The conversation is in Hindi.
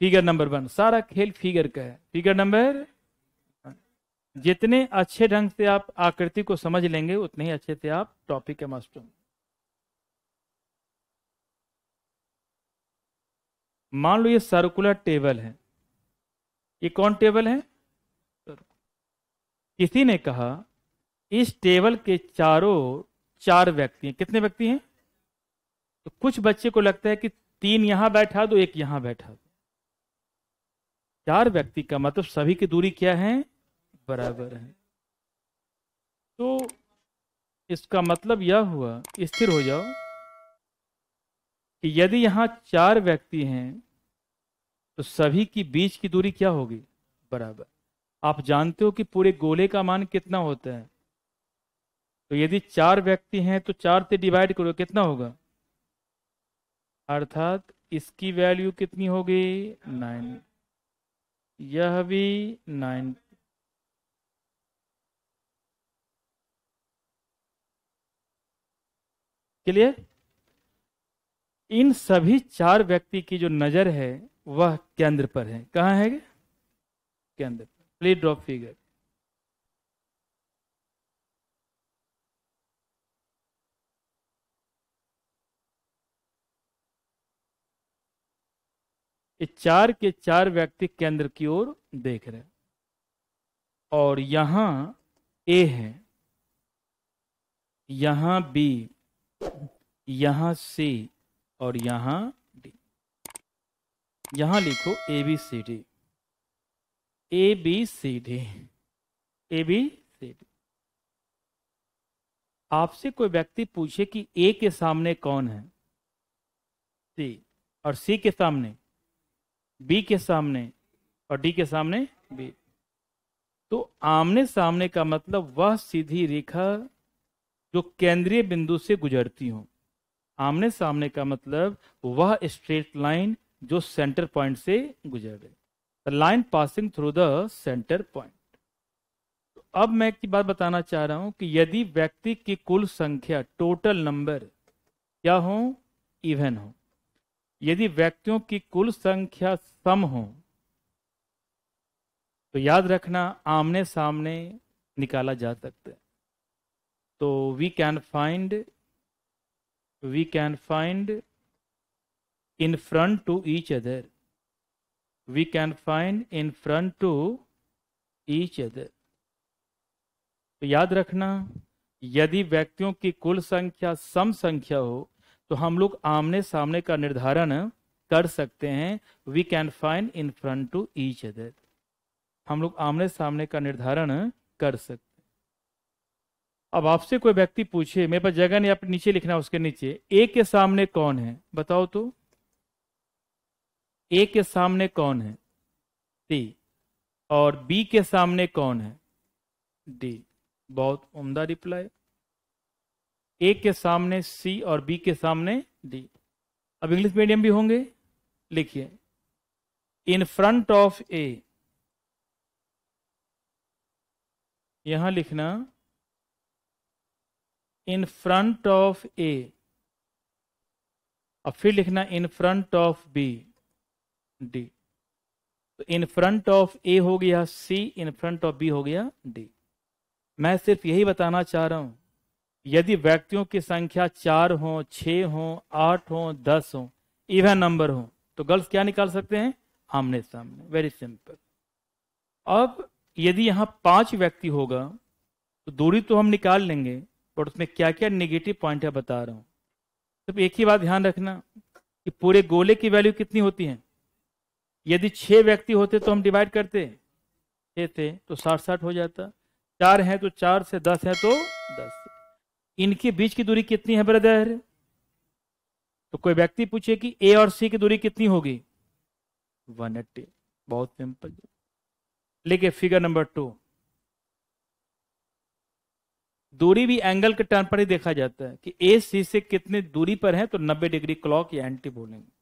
फिगर नंबर वन सारा खेल फिगर का है फिगर नंबर जितने अच्छे ढंग से आप आकृति को समझ लेंगे उतने ही अच्छे से आप टॉपिक के मास्टर मान लो ये सर्कुलर टेबल है ये कौन टेबल है किसी ने कहा इस टेबल के चारों चार व्यक्ति हैं कितने व्यक्ति हैं तो कुछ बच्चे को लगता है कि तीन यहां बैठा दो एक यहां बैठा दो चार व्यक्ति का मतलब सभी की दूरी क्या है बराबर है तो इसका मतलब यह हुआ स्थिर हो जाओ कि यदि यहां चार व्यक्ति हैं तो सभी की बीच की दूरी क्या होगी बराबर आप जानते हो कि पूरे गोले का मान कितना होता है तो यदि चार व्यक्ति हैं तो चार से डिवाइड करो कितना होगा अर्थात इसकी वैल्यू कितनी होगी नाइन यह भी नाइन क्लियर इन सभी चार व्यक्ति की जो नजर है वह केंद्र पर है कहा है केंद्र प्लीज ड्रॉप फिगर ये चार के चार व्यक्ति केंद्र की ओर देख रहे और यहां ए है यहां बी यहां सी और यहां डी यहां लिखो A B C D A B C D A B C D आपसे कोई व्यक्ति पूछे कि ए के सामने कौन है सी और सी के सामने बी के सामने और डी के सामने बी तो आमने सामने का मतलब वह सीधी रेखा जो केंद्रीय बिंदु से गुजरती हो आमने सामने का मतलब वह स्ट्रेट लाइन जो सेंटर पॉइंट से गुजर रहे line passing through the centre point अब मैं एक बात बताना चाह रहा हूं कि यदि व्यक्ति की कुल संख्या टोटल नंबर क्या हो इवन हो यदि व्यक्तियों की कुल संख्या सम हो तो याद रखना आमने सामने निकाला जा सकता है तो we can find we can find in front to each other we can find in front to each other तो याद रखना यदि व्यक्तियों की कुल संख्या सम संख्या हो तो हम लोग आमने सामने का निर्धारण कर सकते हैं we can find in front to each other हम लोग आमने सामने का निर्धारण कर सकते अब आपसे कोई व्यक्ति पूछे मेरे पास जगह नहीं आप नीचे लिखना उसके नीचे ए के सामने कौन है बताओ तो ए के सामने कौन है सी और बी के सामने कौन है डी बहुत उम्दा रिप्लाई ए के सामने सी और बी के सामने डी अब इंग्लिश मीडियम भी होंगे लिखिए इन फ्रंट ऑफ ए यहां लिखना इन फ्रंट ऑफ ए और फिर लिखना in front of B D तो इन फ्रंट ऑफ ए हो गया C in front of B हो गया डी मैं सिर्फ यही बताना चाह रहा हूं यदि व्यक्तियों की संख्या चार हो छ हो आठ हो दस हो इवन नंबर हो तो गर्ल्स क्या निकाल सकते हैं आमने सामने वेरी सिंपल अब यदि यहाँ पांच व्यक्ति होगा तो दूरी तो हम निकाल लेंगे बट उसमें क्या क्या निगेटिव पॉइंट है बता रहा हूं तो एक ही बात ध्यान रखना कि पूरे गोले की वैल्यू कितनी होती है यदि छह व्यक्ति होते तो हम डिवाइड करते छे थे तो साठ साठ हो जाता चार है तो चार से दस है तो दस इनके बीच की दूरी कितनी है ब्रदर तो कोई व्यक्ति पूछे कि ए और सी की दूरी कितनी होगी वन एट्टी बहुत सिंपल लेके फिगर नंबर टू दूरी भी एंगल के टर्म पर ही देखा जाता है कि ए सी से कितने दूरी पर है तो 90 डिग्री क्लॉक या एंटी बोलेंगे